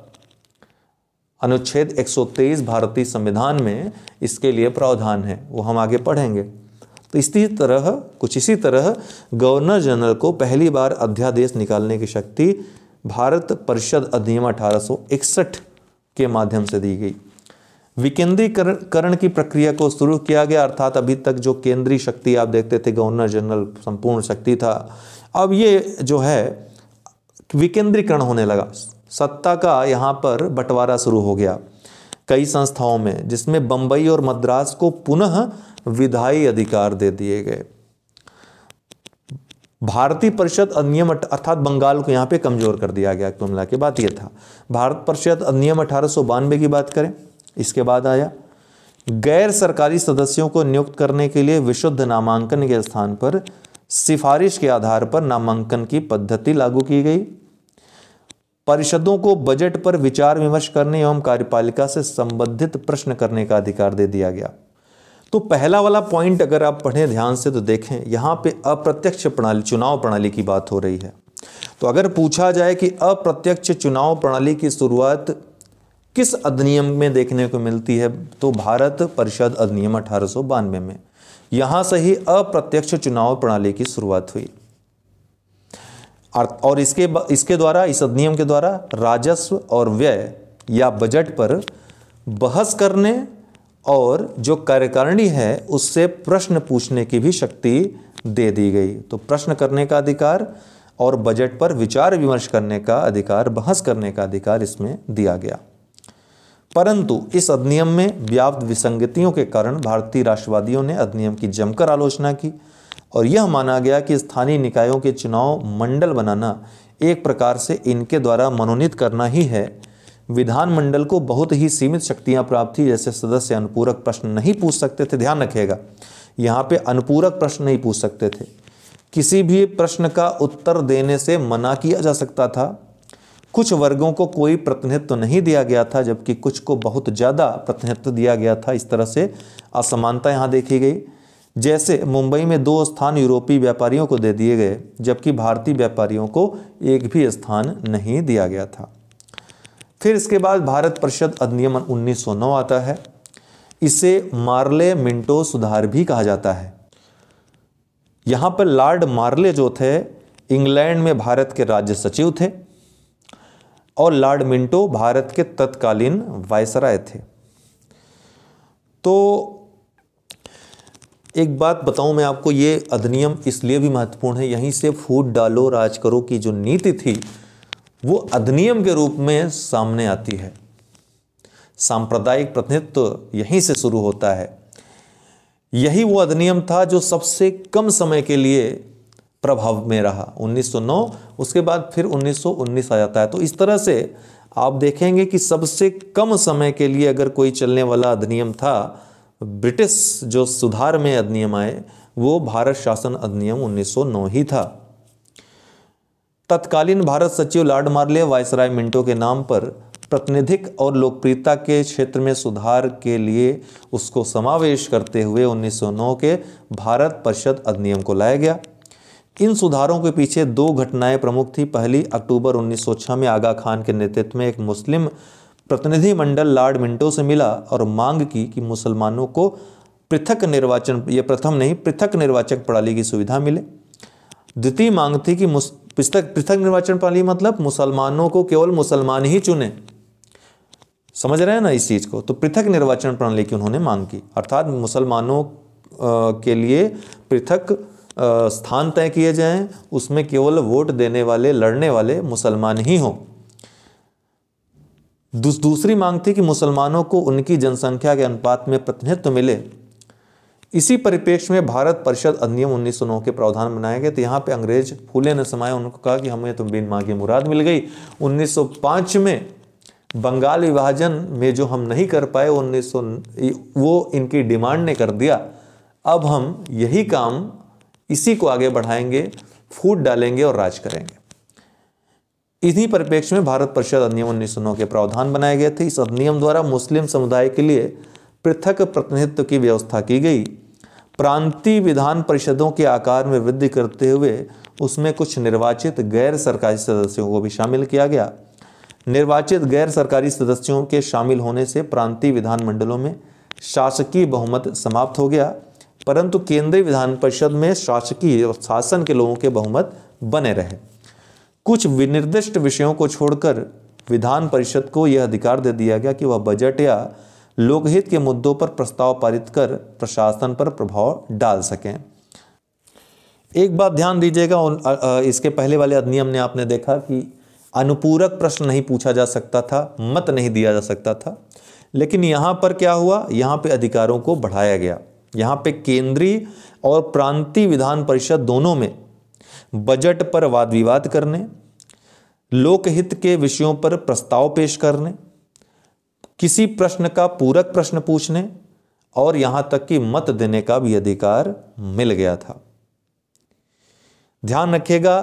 अनुच्छेद 123 भारतीय संविधान में इसके लिए प्रावधान है वो हम आगे पढ़ेंगे तो इसी तरह कुछ इसी तरह गवर्नर जनरल को पहली बार अध्यादेश निकालने की शक्ति भारत परिषद अधिनियम अठारह के माध्यम से दी गई विकेंद्रीकरण की प्रक्रिया को शुरू किया गया अर्थात अभी तक जो केंद्रीय शक्ति आप देखते थे गवर्नर जनरल संपूर्ण शक्ति था अब ये जो है विकेंद्रीकरण होने लगा सत्ता का यहाँ पर बंटवारा शुरू हो गया कई संस्थाओं में जिसमें बंबई और मद्रास को पुनः विधायी अधिकार दे दिए गए भारतीय परिषद अधिनियम अर्थात बंगाल को यहाँ पे कमजोर कर दिया गया कुमला के बात ये था भारत परिषद अधिनियम अठारह की बात करें इसके बाद आया गैर सरकारी सदस्यों को नियुक्त करने के लिए विशुद्ध नामांकन के स्थान पर सिफारिश के आधार पर नामांकन की पद्धति लागू की गई परिषदों को बजट पर विचार विमर्श करने एवं कार्यपालिका से संबंधित प्रश्न करने का अधिकार दे दिया गया तो पहला वाला पॉइंट अगर आप पढ़ें ध्यान से तो देखें यहां पे अप्रत्यक्ष प्रणाली चुनाव प्रणाली की बात हो रही है तो अगर पूछा जाए कि अप्रत्यक्ष चुनाव प्रणाली की शुरुआत किस अधिनियम में देखने को मिलती है तो भारत परिषद अधिनियम अठारह में यहां से ही अप्रत्यक्ष चुनाव प्रणाली की शुरुआत हुई और इसके इसके द्वारा इस अधिनियम के द्वारा राजस्व और व्यय या बजट पर बहस करने और जो कार्यकारिणी है उससे प्रश्न पूछने की भी शक्ति दे दी गई तो प्रश्न करने का अधिकार और बजट पर विचार विमर्श करने का अधिकार बहस करने का अधिकार इसमें दिया गया परंतु इस अधिनियम में व्याप्त विसंगतियों के कारण भारतीय राष्ट्रवादियों ने अधिनियम की जमकर आलोचना की और यह माना गया कि स्थानीय निकायों के चुनाव मंडल बनाना एक प्रकार से इनके द्वारा मनोनीत करना ही है विधानमंडल को बहुत ही सीमित शक्तियां प्राप्त थी जैसे सदस्य अनुपूरक प्रश्न नहीं पूछ सकते थे ध्यान रखिएगा यहाँ पे अनुपूरक प्रश्न नहीं पूछ सकते थे किसी भी प्रश्न का उत्तर देने से मना किया जा सकता था कुछ वर्गों को कोई प्रतिनिधित्व नहीं दिया गया था जबकि कुछ को बहुत ज़्यादा प्रतिनिधित्व दिया गया था इस तरह से असमानता यहाँ देखी गई जैसे मुंबई में दो स्थान यूरोपीय व्यापारियों को दे दिए गए जबकि भारतीय व्यापारियों को एक भी स्थान नहीं दिया गया था फिर इसके बाद भारत परिषद अधिनियम 1909 आता है इसे मार्ले मिंटो सुधार भी कहा जाता है यहाँ पर लॉर्ड मार्ले जो थे इंग्लैंड में भारत के राज्य सचिव थे और लॉर्ड मिंटो भारत के तत्कालीन वायसराय थे तो एक बात बताऊं मैं आपको ये अधिनियम इसलिए भी महत्वपूर्ण है यहीं से फूट डालो राज करो की जो नीति थी वो अधिनियम के रूप में सामने आती है सांप्रदायिक प्रतिनिधित्व यहीं से शुरू होता है यही वो अधिनियम था जो सबसे कम समय के लिए प्रभाव में रहा 1909 उसके बाद फिर 1919 आ जाता है तो इस तरह से आप देखेंगे कि सबसे कम समय के लिए अगर कोई चलने वाला अधिनियम था ब्रिटिश जो सुधार में अधिनियम आए वो भारत शासन अधिनियम 1909 ही था तत्कालीन भारत सचिव लॉर्ड मार्ले वायसराय मिंटो के नाम पर प्रतिनिधिक और लोकप्रियता के क्षेत्र में सुधार के लिए उसको समावेश करते हुए 1909 के भारत परिषद अधिनियम को लाया गया इन सुधारों के पीछे दो घटनाएं प्रमुख थी पहली अक्टूबर 1906 में आगा खान के नेतृत्व में एक मुस्लिम प्रतिनिधिमंडल लॉर्ड मिंटो से मिला और मांग की कि मुसलमानों को पृथक निर्वाचन यह प्रथम नहीं पृथक निर्वाचक प्रणाली की सुविधा मिले द्वितीय मांग थी कि पृथक पृथक निर्वाचन प्रणाली मतलब मुसलमानों को केवल मुसलमान ही चुने समझ रहे हैं ना इस चीज़ को तो पृथक निर्वाचन प्रणाली की उन्होंने मांग की अर्थात मुसलमानों के लिए पृथक स्थान तय किए जाएं उसमें केवल वोट देने वाले लड़ने वाले मुसलमान ही हों दूस, दूसरी मांग थी कि मुसलमानों को उनकी जनसंख्या के अनुपात में प्रतिनिधित्व मिले इसी परिप्रेक्ष्य में भारत परिषद अधिनियम उन्नीस के प्रावधान बनाए गए तो यहाँ पे अंग्रेज फूले ने समाया उनको कहा कि हमें तुम तो बिन मांगी मुराद मिल गई 1905 में बंगाल विभाजन में जो हम नहीं कर पाए उन्नीस वो इनकी डिमांड ने कर दिया अब हम यही काम इसी को आगे बढ़ाएंगे फूट डालेंगे और राज करेंगे इसी परिप्रेक्ष्य में भारत परिषद अधिनियम उन्नीस के प्रावधान बनाए गए थे इस अधिनियम द्वारा मुस्लिम समुदाय के लिए पृथक प्रतिनिधित्व की व्यवस्था की गई प्रांतीय विधान परिषदों के आकार में वृद्धि करते हुए उसमें कुछ निर्वाचित गैर सरकारी सदस्यों को भी शामिल किया गया निर्वाचित गैर सरकारी सदस्यों के शामिल होने से प्रांतीय विधानमंडलों में शासकीय बहुमत समाप्त हो गया परंतु केंद्रीय विधान परिषद में शासकीय शासन के लोगों के बहुमत बने रहे कुछ विनिर्दिष्ट विषयों को छोड़कर विधान परिषद को यह अधिकार दे दिया गया कि वह बजट या लोकहित के मुद्दों पर प्रस्ताव पारित कर प्रशासन पर प्रभाव डाल सकें एक बात ध्यान दीजिएगा इसके पहले वाले अधिनियम ने आपने देखा कि अनुपूरक प्रश्न नहीं पूछा जा सकता था मत नहीं दिया जा सकता था लेकिन यहाँ पर क्या हुआ यहाँ पे अधिकारों को बढ़ाया गया यहाँ पे केंद्रीय और प्रांतीय विधान परिषद दोनों में बजट पर वाद विवाद करने लोकहित के विषयों पर प्रस्ताव पेश करने किसी प्रश्न का पूरक प्रश्न पूछने और यहां तक कि मत देने का भी अधिकार मिल गया था ध्यान रखिएगा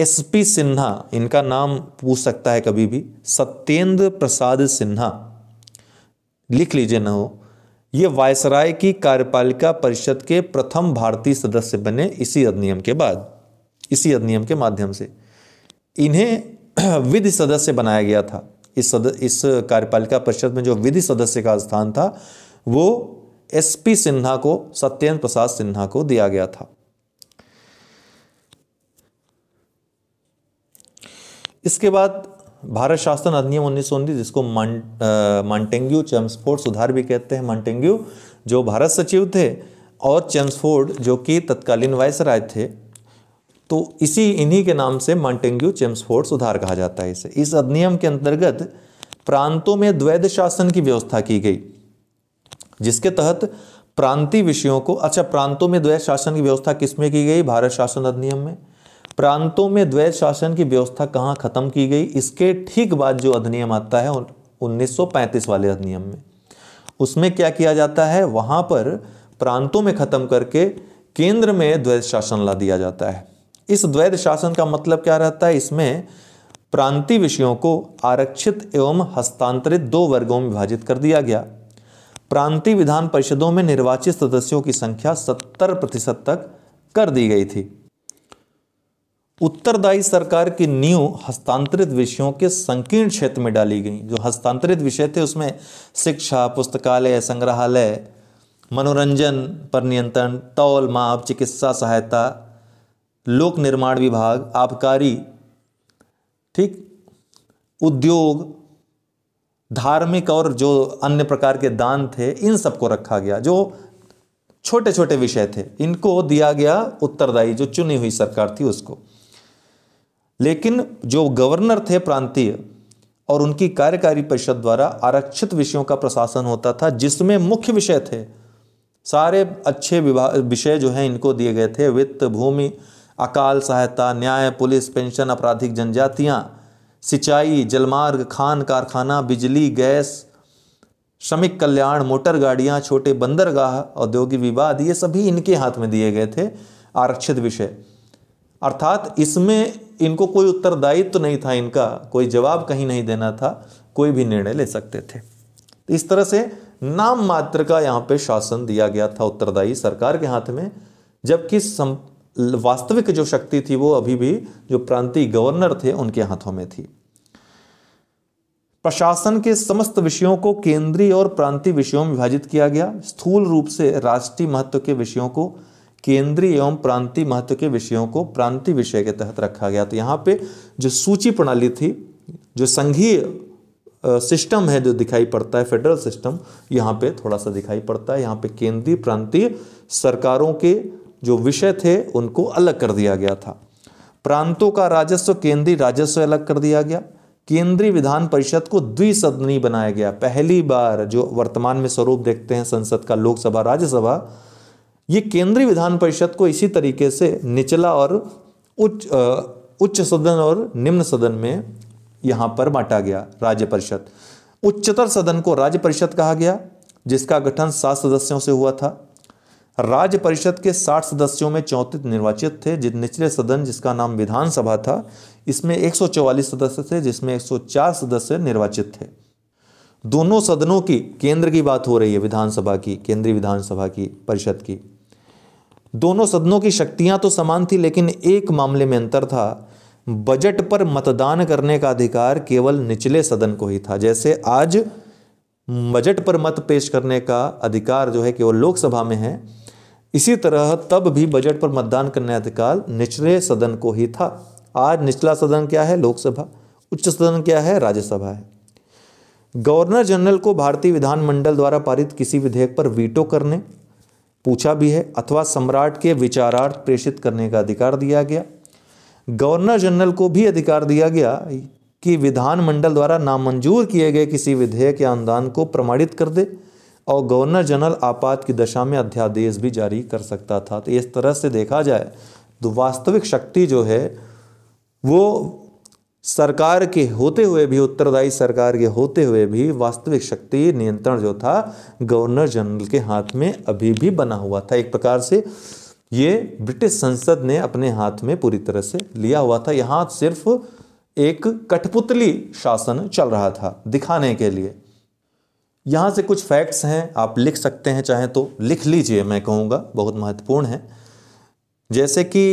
एसपी सिन्हा इनका नाम पूछ सकता है कभी भी सत्येंद्र प्रसाद सिन्हा लिख लीजिए ना हो ये वायसराय की कार्यपालिका परिषद के प्रथम भारतीय सदस्य बने इसी अधिनियम के बाद इसी अधिनियम के माध्यम से इन्हें विधि सदस्य बनाया गया था इस सद इस कार्यपालिका परिषद में जो विधि सदस्य का स्थान था वो एसपी सिन्हा को सत्येंद्र प्रसाद सिन्हा को दिया गया था इसके बाद भारत शासन अधिनियम उन्नीस सौ उन्नीस जिसको मॉन्टेंग्यू चेम्सफोर्ड सुधार भी कहते हैं मॉन्टेंग्यू जो भारत सचिव थे और चेम्सफोर्ड जो कि तत्कालीन वायसराय थे तो इसी इन्हीं के नाम से मॉन्टेंग्यू चेम्सफोर्ड सुधार कहा जाता है इसे इस अधिनियम के अंतर्गत प्रांतों में द्वैध शासन की व्यवस्था की गई जिसके तहत प्रांतीय विषयों को अच्छा प्रांतों में द्वैध शासन की व्यवस्था किसमें की गई भारत शासन अधिनियम में प्रांतों में द्वैत शासन की व्यवस्था कहाँ खत्म की गई इसके ठीक बाद जो अधिनियम आता है 1935 वाले अधिनियम में उसमें क्या किया जाता है वहाँ पर प्रांतों में खत्म करके केंद्र में द्वैत शासन ला दिया जाता है इस द्वैत शासन का मतलब क्या रहता है इसमें प्रांतीय विषयों को आरक्षित एवं हस्तांतरित दो वर्गों में विभाजित कर दिया गया प्रांतीय विधान परिषदों में निर्वाचित सदस्यों की संख्या 70 प्रतिशत तक कर दी गई थी उत्तरदायी सरकार की नींव हस्तांतरित विषयों के संकीर्ण क्षेत्र में डाली गई जो हस्तांतरित विषय थे उसमें शिक्षा पुस्तकालय संग्रहालय मनोरंजन पर नियंत्रण तौल माप चिकित्सा सहायता लोक निर्माण विभाग आबकारी ठीक उद्योग धार्मिक और जो अन्य प्रकार के दान थे इन सबको रखा गया जो छोटे छोटे विषय थे इनको दिया गया उत्तरदायी जो चुनी हुई सरकार थी उसको लेकिन जो गवर्नर थे प्रांतीय और उनकी कार्यकारी परिषद द्वारा आरक्षित विषयों का प्रशासन होता था जिसमें मुख्य विषय थे सारे अच्छे विषय जो हैं इनको दिए गए थे वित्त भूमि अकाल सहायता न्याय पुलिस पेंशन आपराधिक जनजातियाँ सिंचाई जलमार्ग खान कारखाना बिजली गैस श्रमिक कल्याण मोटर गाड़ियाँ छोटे बंदरगाह औद्योगिक विवाद ये सभी इनके हाथ में दिए गए थे आरक्षित विषय अर्थात इसमें इनको कोई उत्तरदायित्व तो नहीं था इनका कोई जवाब कहीं नहीं देना था कोई भी निर्णय ले सकते थे तो इस तरह से नाम मात्र का यहाँ पे शासन दिया गया था उत्तरदायी सरकार के हाथ में जबकि वास्तविक जो शक्ति थी वो अभी भी जो प्रांतीय गवर्नर थे उनके हाथों में थी प्रशासन के समस्त विषयों को केंद्रीय और प्रांतीय विषयों में विभाजित किया गया स्थूल रूप से राष्ट्रीय महत्व के विषयों को केंद्रीय एवं प्रांतीय महत्व के विषयों को प्रांतीय विषय के तहत रखा गया तो यहाँ पे जो सूची प्रणाली थी जो संघीय सिस्टम है जो दिखाई पड़ता है फेडरल सिस्टम यहाँ पे थोड़ा सा दिखाई पड़ता है यहाँ पे केंद्रीय प्रांतीय सरकारों के जो विषय थे उनको अलग कर दिया गया था प्रांतों का राजस्व केंद्रीय राजस्व अलग कर दिया गया केंद्रीय विधान परिषद को द्विसदनी बनाया गया पहली बार जो वर्तमान में स्वरूप देखते हैं संसद का लोकसभा राज्यसभा ये केंद्रीय विधान परिषद को इसी तरीके से निचला और उच्च उच्च सदन और निम्न सदन में यहां पर बांटा गया राज्य परिषद उच्चतर सदन को राज्य परिषद कहा गया जिसका गठन सात सदस्यों से हुआ था राज्य परिषद के साठ सदस्यों में चौंतीस निर्वाचित थे जिन निचले सदन जिसका नाम विधानसभा था इसमें 144 सदस्य थे जिसमें 104 सदस्य निर्वाचित थे दोनों सदनों की केंद्र की बात हो रही है विधानसभा की केंद्रीय विधानसभा की परिषद की दोनों सदनों की शक्तियां तो समान थी लेकिन एक मामले में अंतर था बजट पर मतदान करने का अधिकार केवल निचले सदन को ही था जैसे आज बजट पर मत पेश करने का अधिकार जो है केवल लोकसभा में है इसी तरह तब भी बजट पर मतदान करने का अधिकार निचले सदन को ही था आज निचला सदन क्या है लोकसभा उच्च सदन क्या है राज्यसभा है गवर्नर जनरल को भारतीय विधानमंडल द्वारा पारित किसी विधेयक पर वीटो करने पूछा भी है अथवा सम्राट के विचारार्थ प्रेषित करने का अधिकार दिया गया गवर्नर जनरल को भी अधिकार दिया गया कि विधानमंडल द्वारा नामंजूर किए गए किसी विधेयक या अनुदान को प्रमाणित कर दे और गवर्नर जनरल आपात की दशा में अध्यादेश भी जारी कर सकता था तो इस तरह से देखा जाए तो वास्तविक शक्ति जो है वो सरकार के होते हुए भी उत्तरदायी सरकार के होते हुए भी वास्तविक शक्ति नियंत्रण जो था गवर्नर जनरल के हाथ में अभी भी बना हुआ था एक प्रकार से ये ब्रिटिश संसद ने अपने हाथ में पूरी तरह से लिया हुआ था यहाँ सिर्फ एक कठपुतली शासन चल रहा था दिखाने के लिए यहाँ से कुछ फैक्ट्स हैं आप लिख सकते हैं चाहे तो लिख लीजिए मैं कहूँगा बहुत महत्वपूर्ण है जैसे कि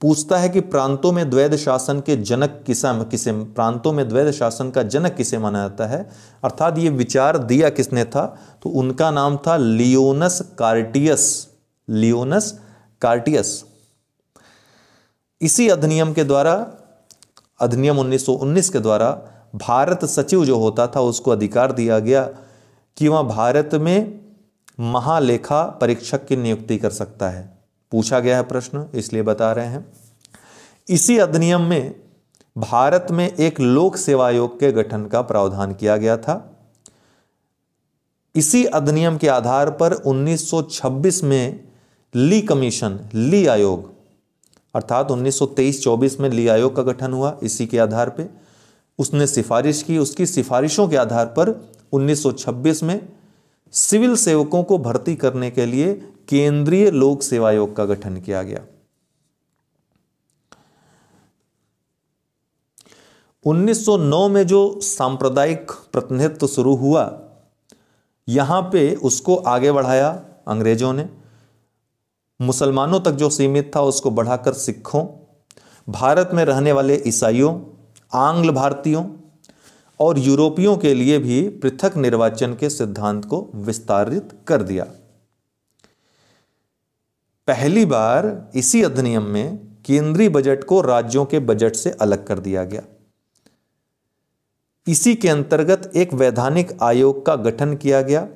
पूछता है कि प्रांतों में द्वैध शासन के जनक किसम किसे प्रांतों में द्वैध शासन का जनक किसे माना जाता है अर्थात ये विचार दिया किसने था तो उनका नाम था लियोनस कार्टियस लियोनस कार्टियस इसी अधिनियम के द्वारा अधिनियम 1919 के द्वारा भारत सचिव जो होता था उसको अधिकार दिया गया कि वह भारत में महालेखा परीक्षक की नियुक्ति कर सकता है पूछा गया है प्रश्न इसलिए बता रहे हैं इसी अधिनियम में भारत में एक लोक सेवा आयोग के गठन का प्रावधान किया गया था इसी अधिनियम के आधार पर 1926 में ली कमीशन ली आयोग अर्थात 1923-24 में ली आयोग का गठन हुआ इसी के आधार पे उसने सिफारिश की उसकी सिफारिशों के आधार पर 1926 में सिविल सेवकों को भर्ती करने के लिए केंद्रीय लोक सेवा आयोग का गठन किया गया 1909 में जो सांप्रदायिक प्रतिनिधित्व शुरू हुआ यहां पे उसको आगे बढ़ाया अंग्रेजों ने मुसलमानों तक जो सीमित था उसको बढ़ाकर सिखों भारत में रहने वाले ईसाइयों आंग्ल भारतीयों और यूरोपियों के लिए भी पृथक निर्वाचन के सिद्धांत को विस्तारित कर दिया पहली बार इसी अधिनियम में केंद्रीय बजट को राज्यों के बजट से अलग कर दिया गया इसी के अंतर्गत एक वैधानिक आयोग का गठन किया गया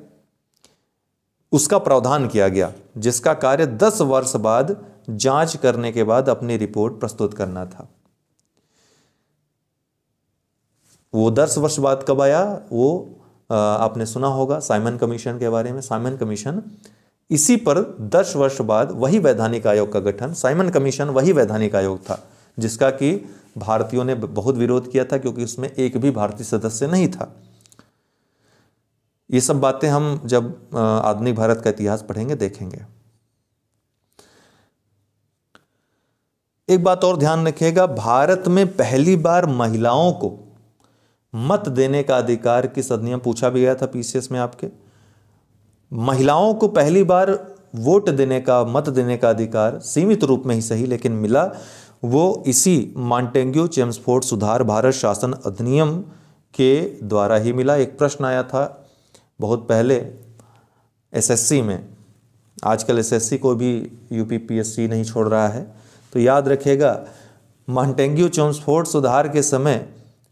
उसका प्रावधान किया गया जिसका कार्य 10 वर्ष बाद जांच करने के बाद अपनी रिपोर्ट प्रस्तुत करना था वो 10 वर्ष बाद कब आया वो आपने सुना होगा साइमन कमीशन के बारे में साइमन कमीशन इसी पर दस वर्ष बाद वही वैधानिक आयोग का गठन साइमन कमीशन वही वैधानिक आयोग था जिसका कि भारतीयों ने बहुत विरोध किया था क्योंकि उसमें एक भी भारतीय सदस्य नहीं था ये सब बातें हम जब आधुनिक भारत का इतिहास पढ़ेंगे देखेंगे एक बात और ध्यान रखिएगा भारत में पहली बार महिलाओं को मत देने का अधिकार किस अधिनियम पूछा भी गया था पीसीएस में आपके महिलाओं को पहली बार वोट देने का मत देने का अधिकार सीमित रूप में ही सही लेकिन मिला वो इसी मांटेंग्यू चेम्सफोर्ड सुधार भारत शासन अधिनियम के द्वारा ही मिला एक प्रश्न आया था बहुत पहले एसएससी में आजकल एसएससी को भी यूपीपीएससी नहीं छोड़ रहा है तो याद रखेगा मॉन्टेंग्यो चेम्सफोर्ट सुधार के समय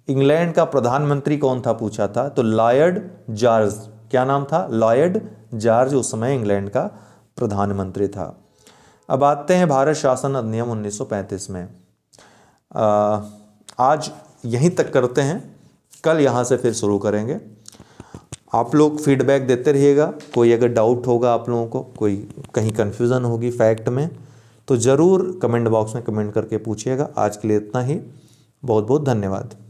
इंग्लैंड का प्रधानमंत्री कौन था पूछा था तो लॉयड जॉर्ज क्या नाम था लॉयड जॉर्ज उस समय इंग्लैंड का प्रधानमंत्री था अब आते हैं भारत शासन अधिनियम 1935 में आ, आज यहीं तक करते हैं कल यहाँ से फिर शुरू करेंगे आप लोग फीडबैक देते रहिएगा कोई अगर डाउट होगा आप लोगों को कोई कहीं कन्फ्यूज़न होगी फैक्ट में तो ज़रूर कमेंट बॉक्स में कमेंट करके पूछिएगा आज के लिए इतना ही बहुत बहुत धन्यवाद